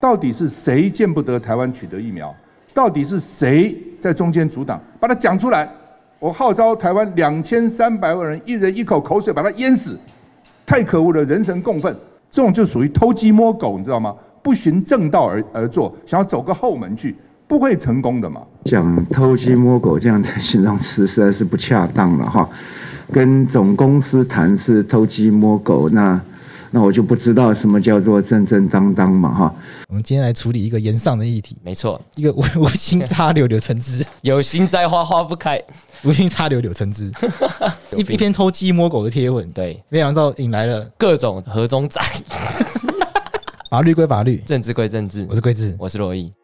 到底是谁见不得台湾取得疫苗？到底是谁在中间阻挡？把它讲出来！我号召台湾两千三百万人，一人一口口水，把它淹死！太可恶了，人神共愤！这种就属于偷鸡摸狗，你知道吗？不循正道而而做，想要走个后门去，不会成功的嘛！讲偷鸡摸狗这样的形容词实在是不恰当了哈，跟总公司谈是偷鸡摸狗那。那我就不知道什么叫做正正当当嘛哈。我们今天来处理一个盐上的议题。没错，一个无无心插柳柳成枝，有心栽花花不开，无心插柳柳成枝。一一篇偷鸡摸狗的贴文，对，没想到引来了各种河中仔。法律归法律，政治归政治，我是桂智，我是罗毅。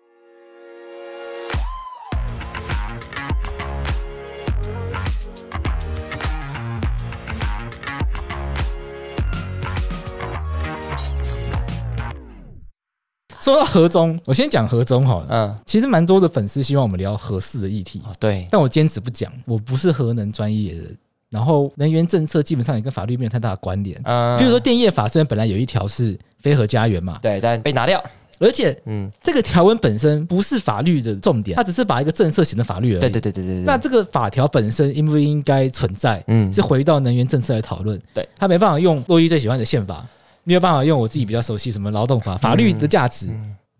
说到合中，我先讲合中好了。嗯，其实蛮多的粉丝希望我们聊合适的议题。对，但我坚持不讲，我不是核能专业的，然后能源政策基本上也跟法律没有太大的关联。嗯，比如说电业法，虽然本来有一条是非核家园嘛，对，但被拿掉，而且，嗯，这个条文本身不是法律的重点，它只是把一个政策型的法律而已。对对对对对。那这个法条本身应不应该存在？嗯，是回到能源政策来讨论。对他没办法用洛伊最喜欢的宪法。没有办法用我自己比较熟悉什么劳动法法律的价值，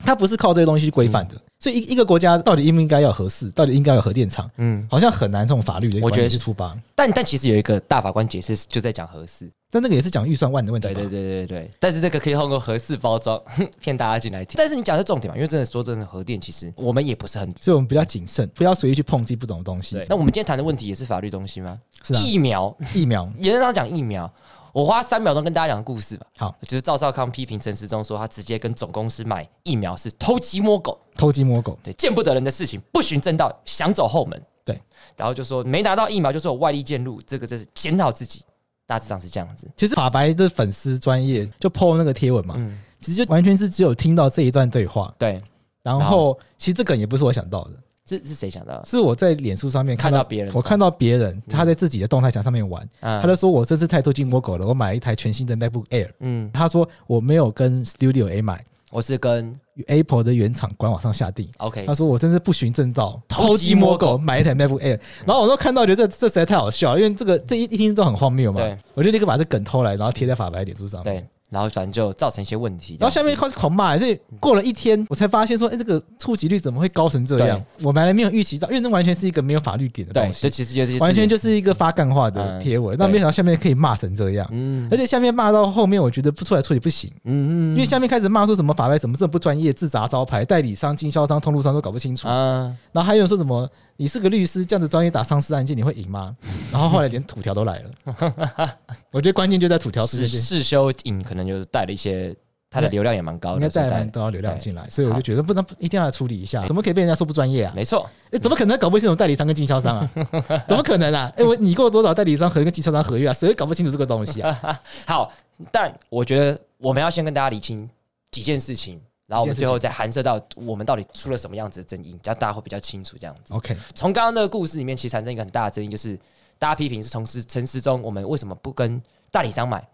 它不是靠这些东西去规范的。所以一一个国家到底应不应该要核四，到底应该有核电厂，嗯，好像很难从法律的我觉得出发。但但其实有一个大法官解释就在讲核四，但那个也是讲预算万的问题。对对对对对。但是这个可以通过核四包装 骗大家进来听。但是你讲是重点嘛？因为真的说真的，核电其实我们也不是很，所以我们比较谨慎，不要随意去碰击不懂的东西。那我们今天谈的问题也是法律东西吗？疫苗疫苗，也是上讲疫苗。我花三秒钟跟大家讲个故事吧。好，就是赵少康批评陈时中说，他直接跟总公司买疫苗是偷鸡摸狗，偷鸡摸狗，对，见不得人的事情不循正道，想走后门。对，然后就说没拿到疫苗就是有外力介入，这个就是检讨自己，大致上是这样子。其实法白的粉丝专业就 po 那个贴文嘛，其实完全是只有听到这一段对话。对，然后其实这个也不是我想到的。是是谁想的？是我在脸书上面看到别人，我看到别人他在自己的动态墙上面玩，他就说：“我这次太偷鸡摸狗了，我买了一台全新的 MacBook Air。”嗯，他说我没有跟 Studio A 买，我是跟 Apple 的原厂官网上下定。OK，他说我真是不循正道，偷鸡摸狗买一台 MacBook Air。然后我都看到觉得这这实在太好笑，因为这个这一一听都很荒谬嘛。我就立刻把这梗偷来，然后贴在法白脸书上面。然后反正就造成一些问题，然后下面开始狂骂，所是过了一天，我才发现说，哎，这个触及率怎么会高成这样？我本来没有预期到，因为那完全是一个没有法律点的东西，这其实就是完全就是一个发干话的贴文，但没想到下面可以骂成这样。嗯，而且下面骂到后面，我觉得不出来处理不行。嗯嗯，因为下面开始骂说什么法外怎么这么不专业，自砸招牌，代理商、经销商、通路商都搞不清楚嗯，然后还有说什么。你是个律师，这样子专业打上市案件，你会赢吗？然后后来连土条都来了，我觉得关键就在土条事件。世修赢可能就是带了一些，他的流量也蛮高的，应该带很多流量进来，所以我就觉得不能一定要处理一下，怎么可以被人家说不专业啊？没错，哎，怎么可能搞不清楚代理商跟经销商啊？怎么可能啊？哎，我你过多少代理商和一个经销商合约啊？谁搞不清楚这个东西啊？好，但我觉得我们要先跟大家理清几件事情。然后我们最后再函射到我们到底出了什么样子的争议，这样大家会比较清楚。这样子。OK。从刚刚那个故事里面，其实产生一个很大的争议，就是大家批评是从实陈实中，我们为什么不跟代理商买、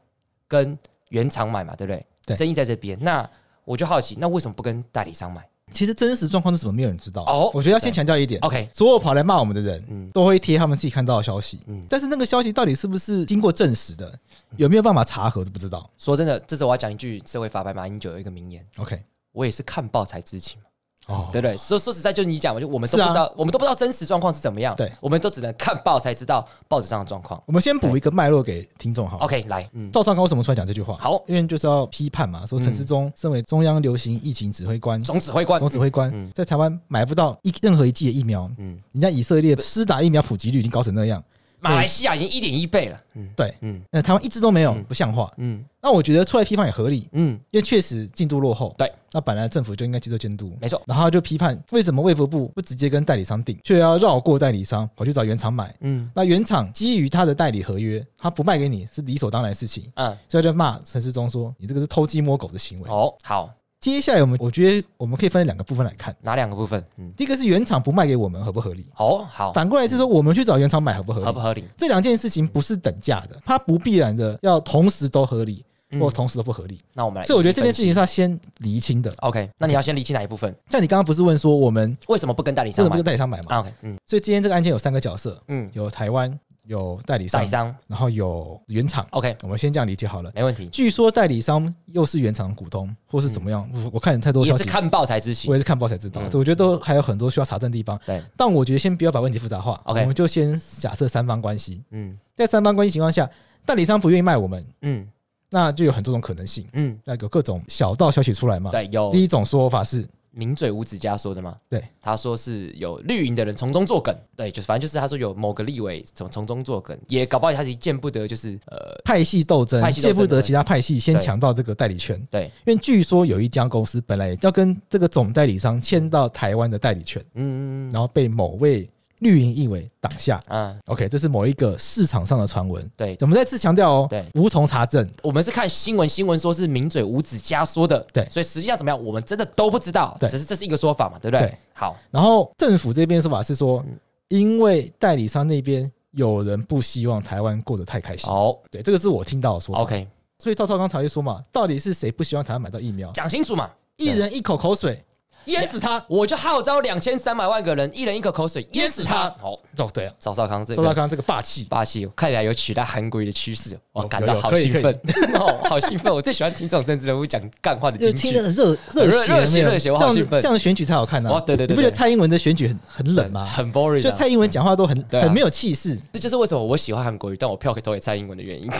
跟原厂买嘛，对不对？争议在这边。那我就好奇，那为什么不跟代理商买？其实真实状况是什么，没有人知道。哦。我觉得要先强调一点。OK。所有跑来骂我们的人嗯，都会贴他们自己看到的消息。嗯。但是那个消息到底是不是经过证实的？有没有办法查核都不知道。说真的，这时候我要讲一句社会法白马英九有一个名言。OK。我也是看报才知情，哦，对不对？说说实在，就你讲，就我们都不知道，我们都不知道真实状况是怎么样，对，我们都只能看报才知道报纸上的状况。我们先补一个脉络给听众哈。OK，来，嗯、赵尚高为什么出来讲这句话？好，因为就是要批判嘛，说陈世中身为中央流行疫情指挥官总指挥官总指挥官，在台湾买不到一任何一剂的疫苗，嗯，人家以色列施打疫苗普及率已经搞成那样。马来西亚已经一点一倍了，对，嗯，那台湾一直都没有，不像话，嗯，那我觉得出来批判也合理，嗯，因为确实进度落后，对，那本来政府就应该接受监督，没错，然后就批判为什么卫福部不直接跟代理商订，却要绕过代理商跑去找原厂买，嗯，那原厂基于他的代理合约，他不卖给你是理所当然事情，嗯，所以就骂陈世忠说你这个是偷鸡摸狗的行为，哦，好。接下来我们，我觉得我们可以分两个部分来看，哪两个部分？嗯，第一个是原厂不卖给我们合不合理？哦，好。反过来是说，我们去找原厂买合不合理？合不合理？这两件事情不是等价的，它不必然的要同时都合理或同时都不合理。那我们来。所以我觉得这件事情是要先厘清的。OK，那你要先厘清哪一部分？像你刚刚不是问说我们为什么不跟代理商？为什么不跟代理商买嘛？OK，嗯。所以今天这个案件有三个角色，嗯，有台湾。有代理商，然后有原厂。OK，我们先这样理解好了，没问题。据说代理商又是原厂股东，或是怎么样？我我看太多消息，也是看报才知情。我也是看报才知道。我觉得都还有很多需要查证地方。对，但我觉得先不要把问题复杂化。OK，我们就先假设三方关系。嗯，在三方关系情况下，代理商不愿意卖我们。嗯，那就有很多种可能性。嗯，那有各种小道消息出来嘛？对，有。第一种说法是。名嘴吴子嘉说的吗？对，他说是有绿营的人从中作梗，对，就是反正就是他说有某个立委从从中作梗，也搞不好他是见不得就是呃派系斗争，见不得其他派系先抢到这个代理权，对，因为据说有一家公司本来要跟这个总代理商签到台湾的代理权，嗯嗯嗯，然后被某位。绿营意味挡下，嗯，OK，这是某一个市场上的传闻，对，我们再次强调哦，对，无从查证，我们是看新闻，新闻说是名嘴无子瞎说的，对，所以实际上怎么样，我们真的都不知道，对，只是这是一个说法嘛，对不对？好，然后政府这边说法是说，因为代理商那边有人不希望台湾过得太开心，哦，对，这个是我听到的说法，OK，所以赵照刚才也说嘛，到底是谁不希望台湾买到疫苗？讲清楚嘛，一人一口口水。淹死他，我就号召两千三百万个人，一人一口口水淹死他。好哦，对啊，周绍康这个周绍康这个霸气霸气，看起来有取代韩国语的趋势，我感到好兴奋，好兴奋！我最喜欢听这种政治人物讲干话的剧情，这热这热情热血，热血，的话，这样子这样子选举才好看呢。对对对，不觉得蔡英文的选举很很冷吗？很 boring，就蔡英文讲话都很很没有气势。这就是为什么我喜欢韩国语，但我票可以投给蔡英文的原因，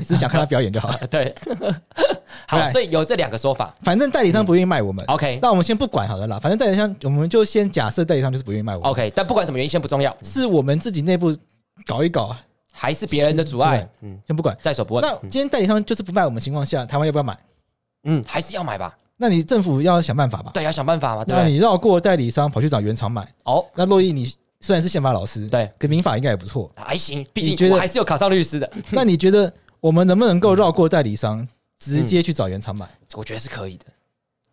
只 想看他表演就好了。对。好，所以有这两个说法。反正代理商不愿意卖我们。OK，那我们先不管好了啦。反正代理商，我们就先假设代理商就是不愿意卖我们。OK，但不管什么原因，先不重要，是我们自己内部搞一搞还是别人的阻碍？嗯，先不管，在所不问。那今天代理商就是不卖我们的情况下，台湾要不要买？嗯，还是要买吧。那你政府要想办法吧。对，要想办法吧。那你绕过代理商，跑去找原厂买。哦，那洛伊，你虽然是宪法老师，对，可民法应该也不错，还行。毕竟觉得还是有考上律师的。那你觉得我们能不能够绕过代理商？直接去找原厂买，我觉得是可以的。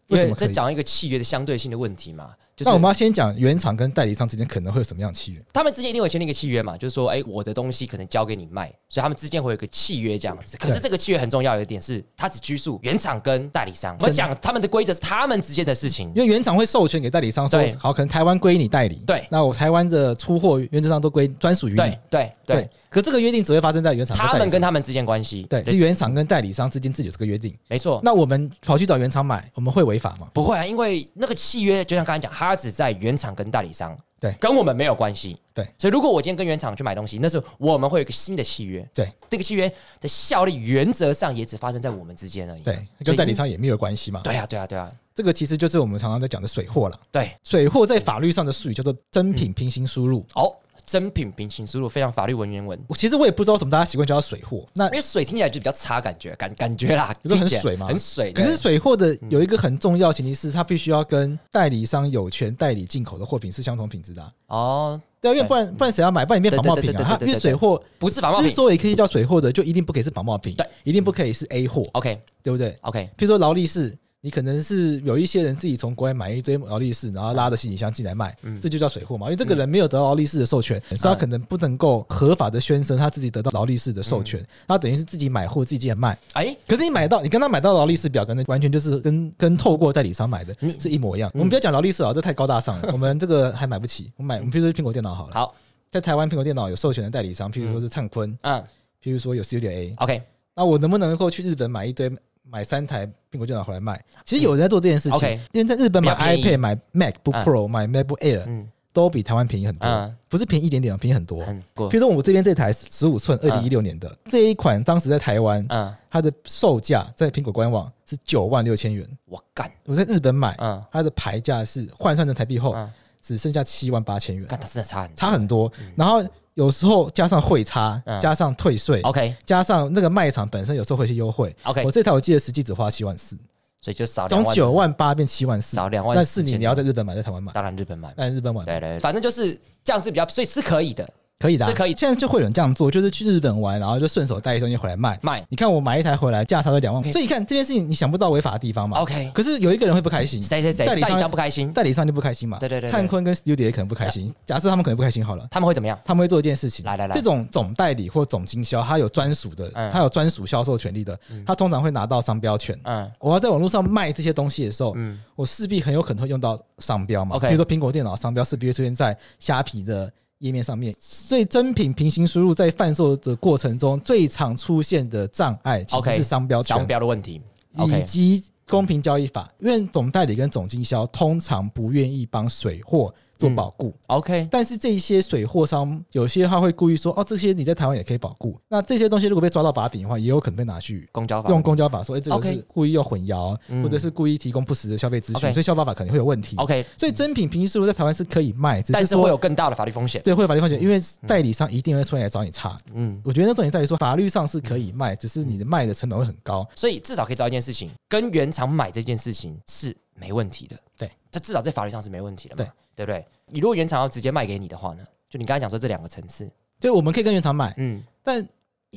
为什么？这讲一个契约的相对性的问题嘛。那我们要先讲原厂跟代理商之间可能会有什么样契约？他们之间一定会签一个契约嘛？就是说，哎，我的东西可能交给你卖，所以他们之间会有一个契约这样子。可是这个契约很重要一点是，它只拘束原厂跟代理商。我们讲他们的规则是他们之间的事情，因为原厂会授权给代理商说，好，可能台湾归你代理。对，那我台湾的出货原则上都归专属于你。对，对。可这个约定只会发生在原厂，他们跟他们之间关系对，是原厂跟代理商之间自己有这个约定，没错。那我们跑去找原厂买，我们会违法吗？不会，因为那个契约就像刚才讲，它只在原厂跟代理商，对，跟我们没有关系。对，所以如果我今天跟原厂去买东西，那是我们会有一个新的契约。对，这个契约的效力原则上也只发生在我们之间而已。对，跟代理商也没有关系嘛。对啊，对啊，对啊，这个其实就是我们常常在讲的水货了。对，水货在法律上的术语叫做真品平行输入。好。真品平行之路非常法律文言文。我其实我也不知道什么大家习惯叫它水货，那因为水听起来就比较差感觉感感觉啦。是很水嘛，很水。可是水货的有一个很重要前提是，它必须要跟代理商有权代理进口的货品是相同品质的哦。对，因为不然不然谁要买，不然你变仿冒品啊。它因为水货不是仿冒品，之所以可以叫水货的，就一定不可以是仿冒品，对，一定不可以是 A 货。OK，对不对？OK，譬如说劳力士。你可能是有一些人自己从国外买一堆劳力士，然后拉着行李箱进来卖，这就叫水货嘛？因为这个人没有得到劳力士的授权，所以他可能不能够合法的宣称他自己得到劳力士的授权，他等于是自己买货自己进来卖。哎，可是你买到，你跟他买到劳力士表，格，呢，完全就是跟跟透过代理商买的是一模一样。我们不要讲劳力士啊，这太高大上，了，我们这个还买不起。我买，我们比如说苹果电脑好了。好，在台湾苹果电脑有授权的代理商，譬如说是畅坤，嗯，譬如说有 C U 点 A，OK。那我能不能够去日本买一堆？买三台苹果电脑回来卖，其实有人在做这件事情。因为在日本买 iPad、买 MacBook Pro、买 MacBook Air，都比台湾便宜很多，不是便宜一点点便宜很多。比如说我们这边这台十五寸二零一六年的这一款，当时在台湾，它的售价在苹果官网是九万六千元。我干，我在日本买，它的牌价是换算成台币后。只剩下七万八千元，差差很多。然后有时候加上汇差，加上退税，OK，加上那个卖场本身有时候会去优惠，OK。我这台我记得实际只花七万四，所以就少从九万八变七万四，少两万。但是你你要在日本买，在台湾买，当然日本买，但日本买对对，反正就是这样是比较，所以是可以的。可以的，是可以。现在就会有人这样做，就是去日本玩，然后就顺手带一些东西回来卖。卖，你看我买一台回来，价差都两万块。所以你看这件事情，你想不到违法的地方嘛。OK，可是有一个人会不开心，谁谁谁代理商不开心，代理商就不开心嘛。对对对，灿坤跟 Studio 也可能不开心，假设他们可能不开心好了，他们会怎么样？他们会做一件事情，来来来，这种总代理或总经销，他有专属的，他有专属销售权利的，他通常会拿到商标权。嗯，我要在网络上卖这些东西的时候，嗯，我势必很有可能会用到商标嘛。OK，比如说苹果电脑商标是必会出现在虾皮的。页面上面，所以真品平行输入在贩售的过程中最常出现的障碍，其实是商标、商标的问题，以及公平交易法。因为总代理跟总经销通常不愿意帮水货。做保固，OK，但是这些水货商有些他会故意说，哦，这些你在台湾也可以保固。那这些东西如果被抓到把柄的话，也有可能被拿去用公交法说，哎，这个是故意要混淆，或者是故意提供不实的消费资讯，所以消法法可能会有问题。OK，所以真品平均数在台湾是可以卖，但是会有更大的法律风险。对，会有法律风险，因为代理商一定会出来找你查。嗯，我觉得重点在于说，法律上是可以卖，只是你的卖的成本会很高。所以至少可以知道一件事情，跟原厂买这件事情是没问题的。对。这至少在法律上是没问题的嘛，对不对？你如果原厂要直接卖给你的话呢？就你刚才讲说这两个层次，就我们可以跟原厂买，嗯，但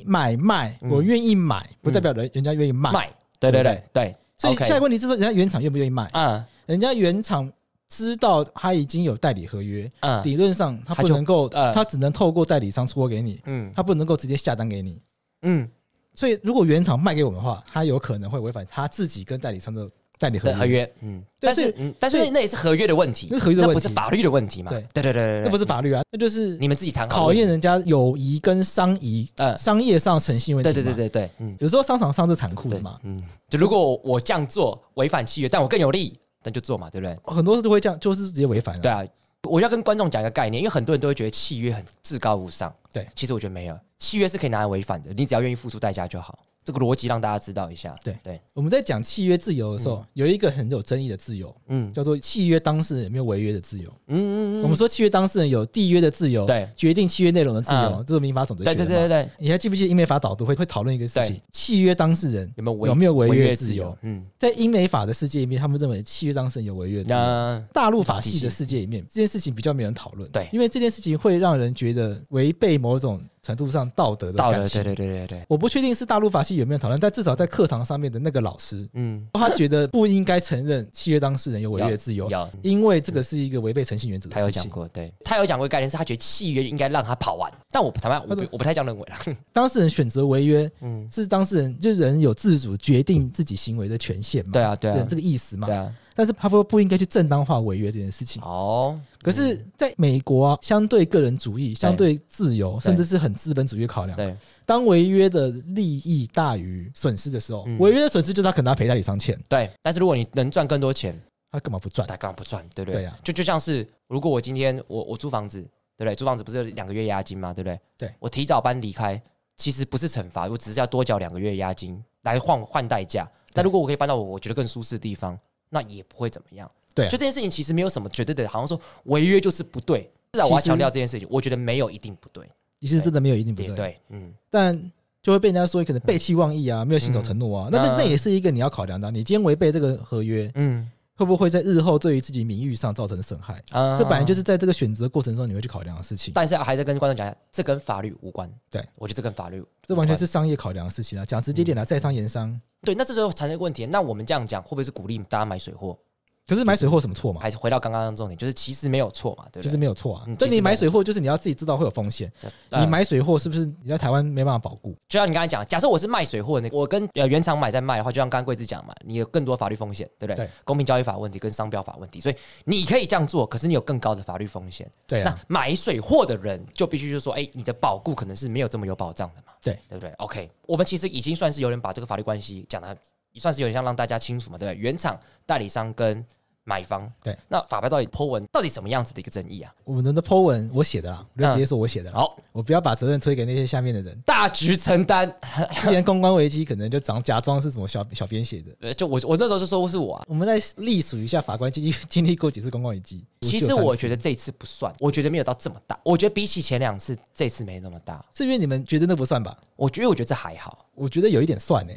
买卖我愿意买，不代表人人家愿意卖，对对对对。所以现在问题是说人家原厂愿不愿意卖？嗯，人家原厂知道他已经有代理合约，嗯，理论上他不能够，他只能透过代理商出货给你，嗯，他不能够直接下单给你，嗯。所以如果原厂卖给我们的话，他有可能会违反他自己跟代理商的。理合约，嗯，但是，但是那也是合约的问题，那合约问题，不是法律的问题嘛？对，对，对，对，那不是法律啊，那就是你们自己谈，考验人家友谊跟商谊，呃，商业上诚信问题。对，对，对，对，对，嗯，有时候商场上是残酷的嘛，嗯，就如果我这样做违反契约，但我更有利，那就做嘛，对不对？很多事都会这样，就是直接违反了。对啊，我要跟观众讲一个概念，因为很多人都会觉得契约很至高无上，对，其实我觉得没有，契约是可以拿来违反的，你只要愿意付出代价就好。这个逻辑让大家知道一下。对对，我们在讲契约自由的时候，有一个很有争议的自由，嗯，叫做契约当事人没有违约的自由。嗯嗯嗯。我们说契约当事人有缔约的自由，对，决定契约内容的自由，这是民法总则。对对对对。你还记不记得英美法导读会会讨论一个事情？契约当事人有没有有没有违约自由？嗯，在英美法的世界里面，他们认为契约当事人有违约。由。大陆法系的世界里面，这件事情比较没人讨论。对，因为这件事情会让人觉得违背某种。程度上道德的，对对对对对，我不确定是大陆法系有没有讨论，但至少在课堂上面的那个老师，嗯，他觉得不应该承认契约当事人有违约自由，因为这个是一个违背诚信原则的事情。他有讲过，对，他有讲过概念，是他觉得契约应该让他跑完。但我坦白，我我不太这样认为了。当事人选择违约，嗯，是当事人就人有自主决定自己行为的权限嘛？对啊，对啊，这个意思嘛？对啊。但是他说不应该去正当化违约这件事情。哦，可是，在美国，相对个人主义、相对自由，甚至是很资本主义考量。对，当违约的利益大于损失的时候，违约的损失就是他可能要赔代理商钱。对，但是如果你能赚更多钱，他干嘛不赚？他干嘛不赚？对不对？对呀。就就像是，如果我今天我我租房子，对不对？租房子不是两个月押金嘛，对不对？对。我提早搬离开，其实不是惩罚，我只是要多缴两个月押金来换换代价。但如果我可以搬到我我觉得更舒适的地方。那也不会怎么样，对，就这件事情其实没有什么绝对的，好像说违约就是不对。少我要强调这件事情，我觉得没有一定不对，其实真的没有一定不对，对，嗯，但就会被人家说可能背弃忘义啊，没有信守承诺啊，那那那也是一个你要考量的，你今天违背这个合约，嗯。会不会在日后对于自己名誉上造成损害？啊，这本来就是在这个选择过程中你会去考量的事情。但是还是跟观众讲，这跟法律无关。对，我觉得这跟法律，这完全是商业考量的事情啊。讲直接点啊，在商言商。对，那这时候产生一个问题，那我们这样讲，会不会是鼓励大家买水货？可是买水货什么错嘛？还是回到刚刚的重点，就是其实没有错嘛，对不对？其实没有错啊。那你买水货，就是你要自己知道会有风险。你买水货是不是你在台湾没办法保固？就像你刚才讲，假设我是卖水货的，我跟原厂买在卖的话，就像刚贵子讲嘛，你有更多法律风险，对不对？公平交易法问题跟商标法问题，所以你可以这样做，可是你有更高的法律风险。对，那买水货的人就必须就说，哎，你的保固可能是没有这么有保障的嘛？对，对不对？OK，我们其实已经算是有人把这个法律关系讲的。也算是有点像让大家清楚嘛，对不对？原厂、代理商跟买方，对。那法拍到底 Po 文，到底什么样子的一个争议啊？我们的 Po 文我写的啊，就直接说我写的。好，我不要把责任推给那些下面的人，大局承担。今 年公关危机可能就假假装是什么小小编写的，就我我那时候就说是我。啊。我们在隶属一下法官经历经历过几次公关危机？其实我觉得这一次不算，我觉得没有到这么大。我觉得比起前两次，这次没那么大。是因为你们觉得那不算吧？我觉得，我觉得这还好。我觉得有一点算呢。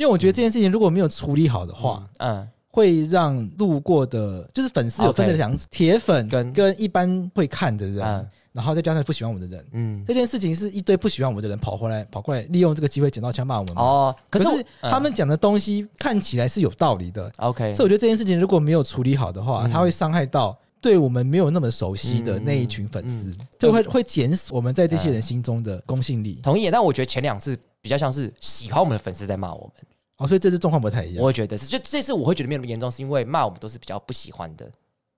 因为我觉得这件事情如果没有处理好的话，嗯，会让路过的就是粉丝有分裂的想，铁粉跟跟一般会看的人，然后再加上不喜欢我们的人，嗯，这件事情是一堆不喜欢我们的人跑回来，跑过来利用这个机会捡到枪骂我们哦。可是他们讲的东西看起来是有道理的，OK。所以我觉得这件事情如果没有处理好的话，它会伤害到。对我们没有那么熟悉的那一群粉丝，就会会减少我们在这些人心中的公信力。同意，但我觉得前两次比较像是喜欢我们的粉丝在骂我们，哦，所以这次状况不太一样。我觉得是，就这次我会觉得没那么严重，是因为骂我们都是比较不喜欢的。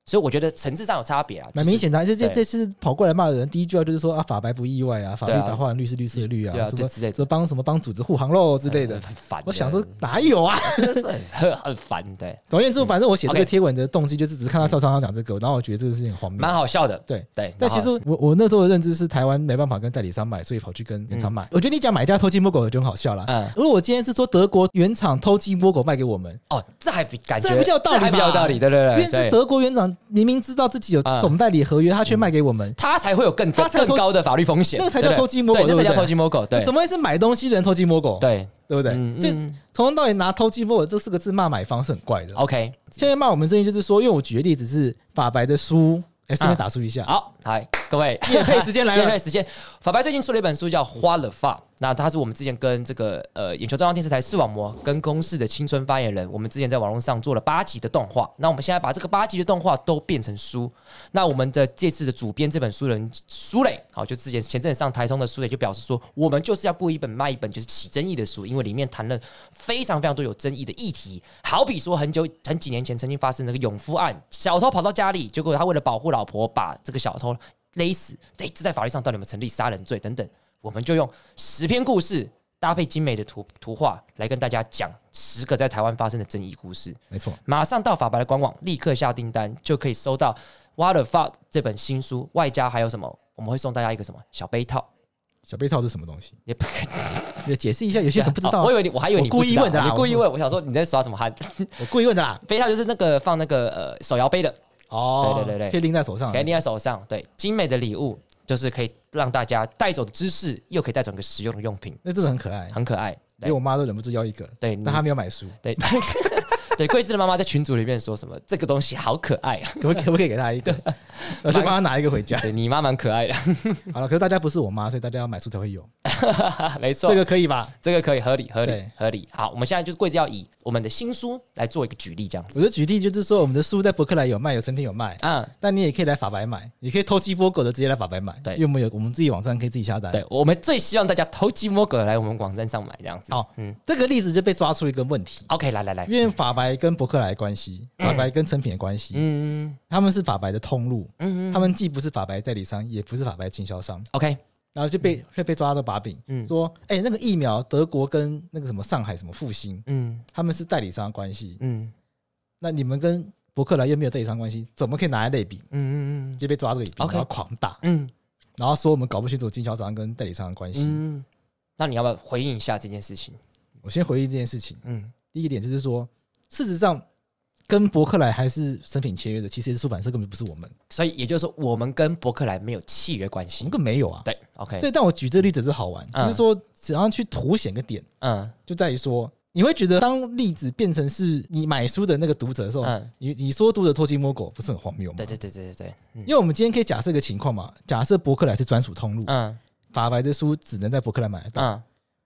所以我觉得层次上有差别啊，蛮明显的。这这这次跑过来骂的人，第一句话就是说啊，法白不意外啊，法律白化律师律师的律啊，什么之类的，说帮什么帮组织护航喽之类的，很烦。我想说哪有啊，真的是很 很烦对，总而言之，反正我写这个贴文的动机就是只是看到赵昌章讲这个，然后我觉得这个事情很荒谬，蛮好笑的。对对，但其实我我那时候的认知是台湾没办法跟代理商买，所以跑去跟原厂买。我觉得你讲买家偷鸡摸狗就很好笑了。嗯，如果我今天是说德国原厂偷鸡摸狗卖给我们，哦，这还比感觉这比较道理，这比较道理，对对对，因为是德国原厂。明明知道自己有总代理合约，他却卖给我们，他才会有更更高的法律风险，那个才叫偷鸡摸狗，那才叫偷鸡摸狗。对，怎么会是买东西人偷鸡摸狗？对，对不对？就从头到尾拿“偷鸡摸狗”这四个字骂买方是很怪的。OK，现在骂我们声音就是说，因为我举的例子是法白的书，哎，顺便打出一下。好，来各位，裂 配时间来了，裂 配时间。法白最近出了一本书，叫《花了发》。那他是我们之前跟这个呃，眼球中央电视台视网膜跟公司的青春发言人。我们之前在网络上做了八集的动画。那我们现在把这个八集的动画都变成书。那我们的这次的主编这本书人苏磊，好，就之前前阵上台通的苏磊就表示说，我们就是要过一本卖一本就是起争议的书，因为里面谈了非常非常多有争议的议题，好比说很久很几年前曾经发生那个永夫案，小偷跑到家里，结果他为了保护老婆，把这个小偷勒死，这在法律上到底有没有成立杀人罪等等。我们就用十篇故事搭配精美的图图画来跟大家讲十个在台湾发生的争议故事。没错，马上到法白的官网，立刻下订单就可以收到《What the Fuck》这本新书，外加还有什么？我们会送大家一个什么小杯套？小杯套是什么东西？也 解释一下，有些人不知道。我以为你，我还以为你故意问的。你故意问？我想说你在耍什么憨？我故意问的。啦。杯套就是那个放那个呃手摇杯的。哦。对对对对，可以拎在手上，可以拎在手上。对，精美的礼物。就是可以让大家带走的知识，又可以带走一个实用的用品。那这的很可爱，很可爱。连我妈都忍不住要一个。对，那他没有买书。对，对，桂枝的妈妈在群组里面说什么？这个东西好可爱啊，可可不可以给她一个？我就帮她拿一个回家。你妈蛮可爱的。好了，可是大家不是我妈，所以大家要买书才会有。没错，这个可以吧？这个可以，合理，合理，合理。好，我们现在就是桂枝要移。我们的新书来做一个举例，这样子。我的举例就是说，我们的书在伯克莱有卖，有成品有卖啊。但你也可以来法白买，你可以偷鸡摸狗的直接来法白买。对，我们有？我们自己网站可以自己下载。对，我们最希望大家偷鸡摸狗来我们网站上买这样子。好，嗯，这个例子就被抓出一个问题。OK，来来来，因为法白跟伯克莱关系，法白跟成品的关系，嗯，他们是法白的通路，嗯，他们既不是法白代理商，也不是法白经销商。OK。然后就被却被抓到把柄，嗯，说，哎，那个疫苗，德国跟那个什么上海什么复兴，嗯，他们是代理商关系，嗯，那你们跟伯克莱又没有代理商关系，怎么可以拿来类比？嗯嗯嗯，就被抓这个，然后狂打，嗯，然后说我们搞不清楚经销商跟代理商的关系，嗯，那你要不要回应一下这件事情？我先回应这件事情，嗯，第一点就是说，事实上。跟伯克莱还是生品签约的，其实是出版社根本不是我们，所以也就是说，我们跟伯克莱没有契约关系，哪个没有啊？对，OK。对，但我举这例子是好玩，就是说，怎要去凸显个点，嗯，就在于说，你会觉得当例子变成是你买书的那个读者的时候，你你说读者偷鸡摸狗，不是很荒谬吗？对对对对对对，因为我们今天可以假设一个情况嘛，假设伯克莱是专属通路，嗯，法白的书只能在伯克莱买得到，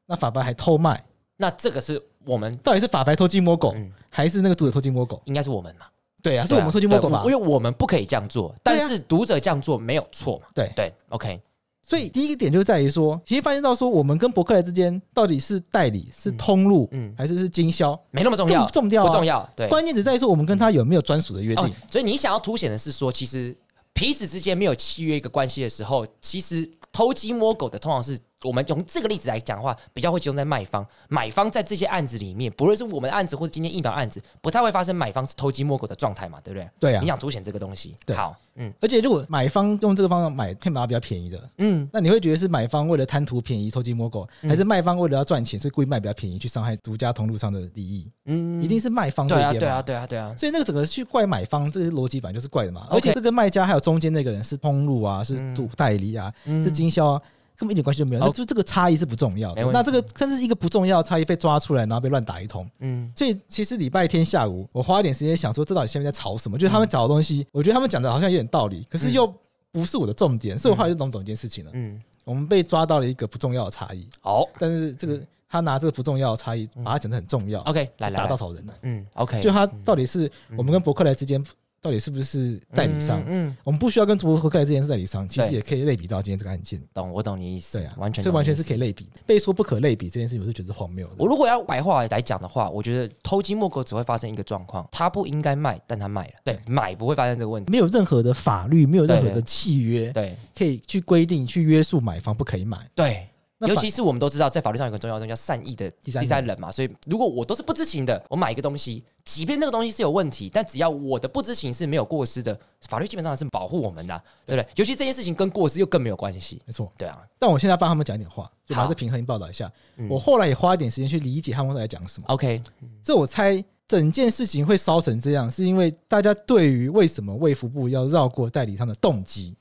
那法白还偷卖。那这个是我们到底是法白偷鸡摸狗，还是那个读者偷鸡摸狗？应该是我们嘛？对啊，是我们偷鸡摸狗嘛？因为我们不可以这样做，但是读者这样做没有错嘛？对对，OK。所以第一个点就在于说，其实发现到说，我们跟博客来之间到底是代理、是通路，嗯，还是是经销，没那么重要，不重要，不重要。对，关键只在于说，我们跟他有没有专属的约定。所以你想要凸显的是说，其实彼此之间没有契约一个关系的时候，其实偷鸡摸狗的通常是。我们从这个例子来讲的话，比较会集中在卖方。买方在这些案子里面，不论是我们的案子或是今天疫苗案子，不太会发生买方是偷鸡摸狗的状态嘛，对不对？对啊，你想独显这个东西，好，嗯。而且如果买方用这个方法买片码比较便宜的，嗯，那你会觉得是买方为了贪图便宜偷鸡摸狗，还是卖方为了要赚钱，所以故意卖比较便宜，去伤害独家通路上的利益？嗯，一定是卖方对啊，对啊，对啊，对啊。所以那个整个去怪买方，这个逻辑反就是怪的嘛。而且这个卖家还有中间那个人是通路啊，是主代理啊，是经销啊。根本一点关系都没有，就这个差异是不重要的。那这个，甚至一个不重要的差异被抓出来，然后被乱打一通。嗯，所以其实礼拜天下午，我花一点时间想说，这到底下面在吵什么？就是他们讲的东西，我觉得他们讲的好像有点道理，可是又不是我的重点，所以我后来就弄懂一件事情了。嗯，我们被抓到了一个不重要的差异。好，但是这个他拿这个不重要的差异，把它讲的很重要。OK，来打稻草人了。嗯，OK，就他到底是我们跟伯克莱之间。到底是不是代理商？嗯，我们不需要跟图夫和盖之间是代理商，其实也可以类比到今天这个案件。懂我懂你意思，对啊，完全这完全是可以类比。被说不可类比这件事情，我是觉得荒谬。的。我如果要白话来讲的话，我觉得偷鸡摸狗只会发生一个状况：他不应该卖，但他卖了。对，买不会发生这个问题，没有任何的法律，没有任何的契约，对，可以去规定、去约束买房不可以买。对。尤其是我们都知道，在法律上有个重要东西叫善意的第三人嘛，所以如果我都是不知情的，我买一个东西，即便那个东西是有问题，但只要我的不知情是没有过失的，法律基本上是保护我们的，对不对？尤其这件事情跟过失又更没有关系，没错，对啊。但我现在帮他们讲一点话，还是平衡性报道一下。我后来也花一点时间去理解他们在讲什么。OK，这我猜整件事情会烧成这样，是因为大家对于为什么卫福部要绕过代理商的动机。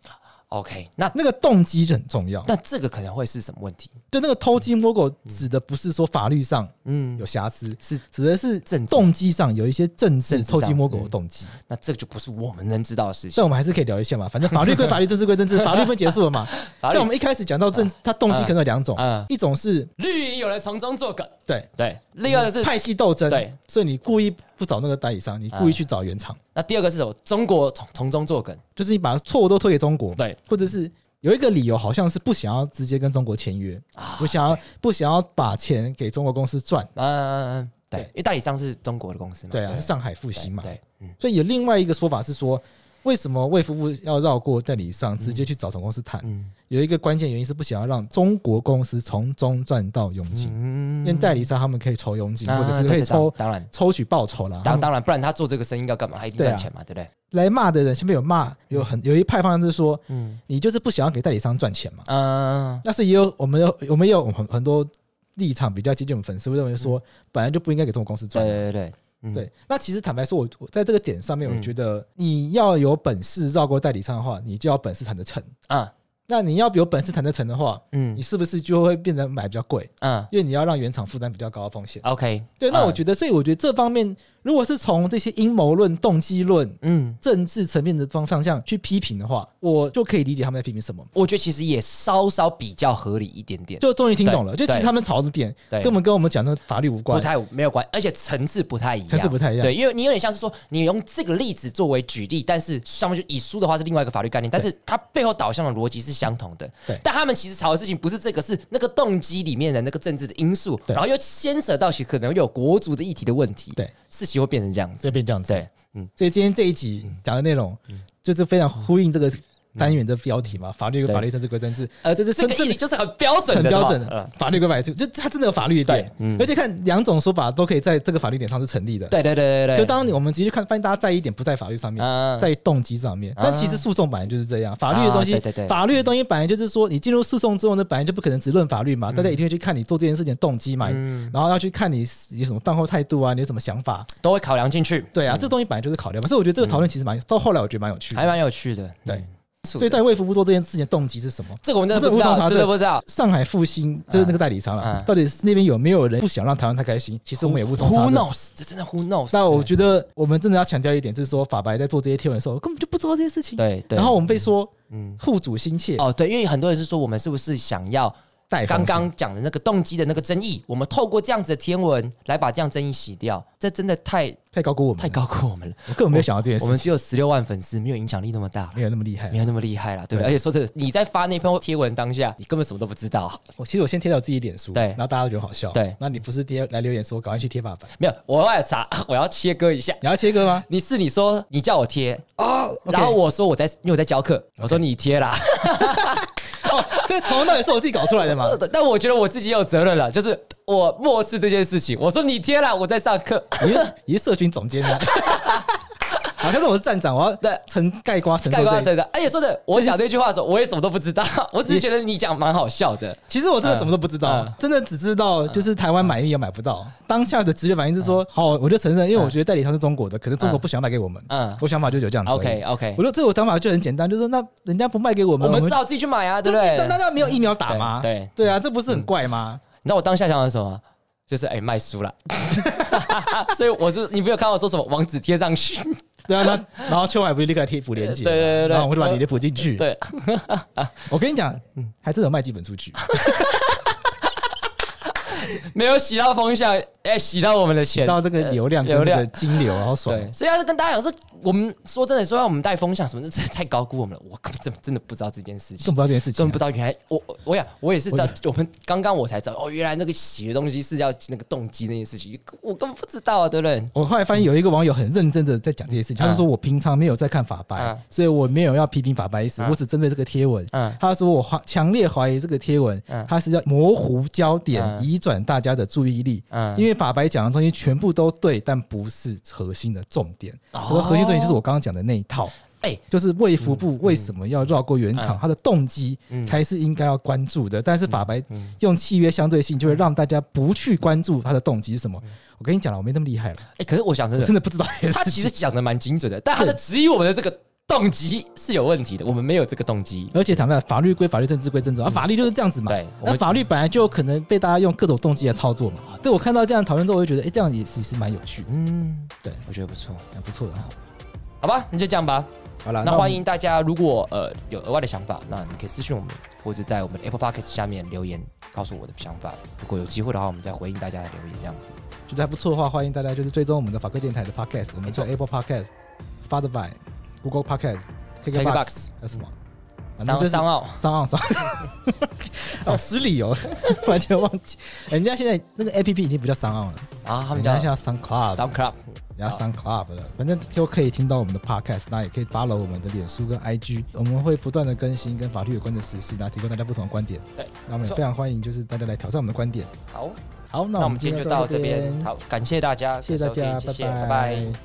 OK，那那个动机很重要。那这个可能会是什么问题？对，那个偷鸡摸狗指的不是说法律上嗯有瑕疵，是指的是政动机上有一些政治偷鸡摸狗的动机。那这个就不是我们能知道的事情。但我们还是可以聊一下嘛，反正法律归法律，政治归政治，法律不结束了嘛。像我们一开始讲到政，他动机可能有两种，一种是绿营有人从中作梗，对对；另一个是派系斗争，对，所以你故意不找那个代理商，你故意去找原厂。那第二个是什么？中国从从中作梗，就是你把错误都推给中国，对，或者是有一个理由，好像是不想要直接跟中国签约，啊，不想要不想要把钱给中国公司赚，嗯，对，因为代理商是中国的公司嘛，对啊，是上海复兴嘛，对，所以有另外一个说法是说。为什么魏夫妇要绕过代理商直接去找总公司谈？有一个关键原因是不想要让中国公司从中赚到佣金，因为代理商他们可以抽佣金，或者是可以抽当然抽取报酬啦。当当然，不然他做这个生意要干嘛？他一定赚钱嘛，对不对？来骂的人，下面有骂有很有一派方是说，嗯，你就是不想要给代理商赚钱嘛？啊，但是也有我们有我们有很很多立场比较接近我们粉丝，会认为说本来就不应该给中国公司赚。对对对。对，那其实坦白说，我我在这个点上面，我觉得你要有本事绕过代理商的话，你就要本事谈得成啊。那你要有本事谈得成的话，嗯，你是不是就会变得买比较贵？嗯，因为你要让原厂负担比较高的风险。OK，对，那我觉得，所以我觉得这方面。如果是从这些阴谋论、动机论、嗯，政治层面的方方向去批评的话，我就可以理解他们在批评什么。我觉得其实也稍稍比较合理一点点。就终于听懂了。就其实他们吵的点，根本跟我们讲的法律无关，不太没有关，而且层次不太一样。层次不太一样。对，因为你有点像是说，你用这个例子作为举例，但是上面就以书的话是另外一个法律概念，但是它背后导向的逻辑是相同的。对。但他们其实吵的事情不是这个，是那个动机里面的那个政治的因素，然后又牵扯到其可能有国足的议题的问题。对。事情。就会变成这样子，就变这样子。对，嗯，所以今天这一集讲的内容，就是非常呼应这个。单元的标题嘛，法律跟法律政治归政治，呃，这是这个意就是很标准、很标准的。法律归法律，就它真的有法律点，而且看两种说法都可以在这个法律点上是成立的。对对对对对。就当我们直接看，发现大家在意点不在法律上面，在动机上面。但其实诉讼本来就是这样，法律的东西，对对，法律的东西本来就是说你进入诉讼之后，那本来就不可能只论法律嘛，大家一定会去看你做这件事情的动机嘛，然后要去看你有什么犯后态度啊，你有什么想法，都会考量进去。对啊，这东西本来就是考量嘛。所以我觉得这个讨论其实蛮到后来，我觉得蛮有趣，还蛮有趣的。对。所以代汇服务做这件事情的动机是什么？这个我们真的不知道。上海复兴就是那个代理商了，到底是那边有没有人不想让台湾太开心？其实我们也不知道。Who knows？这真的 Who knows？那我觉得我们真的要强调一点，就是说法白在做这些天文的时候，根本就不知道这些事情。对，然后我们被说，嗯，护主心切。哦，对，因为很多人是说我们是不是想要。刚刚讲的那个动机的那个争议，我们透过这样子的天文来把这样争议洗掉，这真的太太高估我们，太高估我们了。我根本没有想到这件事。我们只有十六万粉丝，没有影响力那么大，没有那么厉害，没有那么厉害了，对不对？而且说是你在发那篇贴文当下，你根本什么都不知道。我其实我先贴到自己脸书，对，然后大家都觉得好笑。对，那你不是贴来留言说，赶快去贴吧发？没有，我要查，我要切割一下。你要切割吗？你是你说你叫我贴哦，然后我说我在，因为我在教课，我说你贴啦。这 头到底是我自己搞出来的嘛？但我觉得我自己有责任了，就是我漠视这件事情。我说你贴了，我在上课，你是你是社群总监呢？可 是我是站长，我要对成盖瓜，成盖瓜，成的。而且说的，我讲这句话的时候，我也什么都不知道，我只是觉得你讲蛮好笑的。其实我真的什么都不知道，真的只知道就是台湾买也买不到。当下的直觉反应是说，好，我就承认，因为我觉得代理商是中国的，可能中国不想卖给我们。嗯，我想法就有这样子。OK OK，我说这我想法就很简单，就是说那人家不卖给我们，我们只好自己去买啊，对不对？那那没有疫苗打吗？对对啊，这不是很怪吗？道我当下想什么？就是哎，卖书了，所以我是你没有看我说什么王子贴上去。对啊，那然后秋海不是立刻贴补田接，对对对，然后我就把你的补进去。对，我跟你讲，还真有卖几本数据，没有洗到风向，哎，洗到我们的钱，洗到这个流量流量金流，然后爽。所以要是跟大家讲是。我们说真的，说要我们带风向什么？真的太高估我们了。我根本真的不知道这件事情，更不知道这件事情，更不知道原来我我呀，我也是在我们刚刚我才知道哦，原来那个写的东西是要那个动机那件事情，我根本不知道啊，对不对？我后来发现有一个网友很认真的在讲这件事情，他是说我平常没有在看法白，所以我没有要批评法白意思，我只针对这个贴文。他说我怀强烈怀疑这个贴文，他是要模糊焦点，移转大家的注意力。因为法白讲的东西全部都对，但不是核心的重点，核心对。就是我刚刚讲的那一套，哎，就是卫福部为什么要绕过原厂，它的动机才是应该要关注的。但是法白用契约相对性，就会让大家不去关注它的动机是什么。我跟你讲了，我没那么厉害了。哎，可是我想真的真的不知道他其实讲的蛮精准的，但他的质疑我们的这个动机是有问题的。我们没有这个动机，而且坦白，法律归法律，政治归政治，啊，法律就是这样子嘛。对，那法律本来就有可能被大家用各种动机来操作嘛。对我看到这样讨论之后，我就觉得，哎，这样也其实蛮有趣的。嗯，对我觉得不错，蛮不错的哈。好吧，那就这样吧。好了，那欢迎大家，如果呃有额外的想法，那你可以私信我们，或者在我们 Apple Podcast 下面留言，告诉我的想法。如果有机会的话，我们再回应大家的留言。这样子，觉得还不错的话，欢迎大家就是追踪我们的法克电台的 Podcast，我们做 Apple Podcast、Spotify、Google Podcast、k i k t o k 还有什么？商三澳三澳三，哦，失礼哦，完全忘记，人家现在那个 A P P 已经不叫三澳了啊，人家叫商 Club 商 Club，人家商 Club 了，反正就可以听到我们的 podcast，那也可以 follow 我们的脸书跟 I G，我们会不断的更新跟法律有关的实事，那提供大家不同的观点。对，那我们也非常欢迎，就是大家来挑战我们的观点。好，好，那我们今天就到这边，好，感谢大家，谢谢大家，拜拜。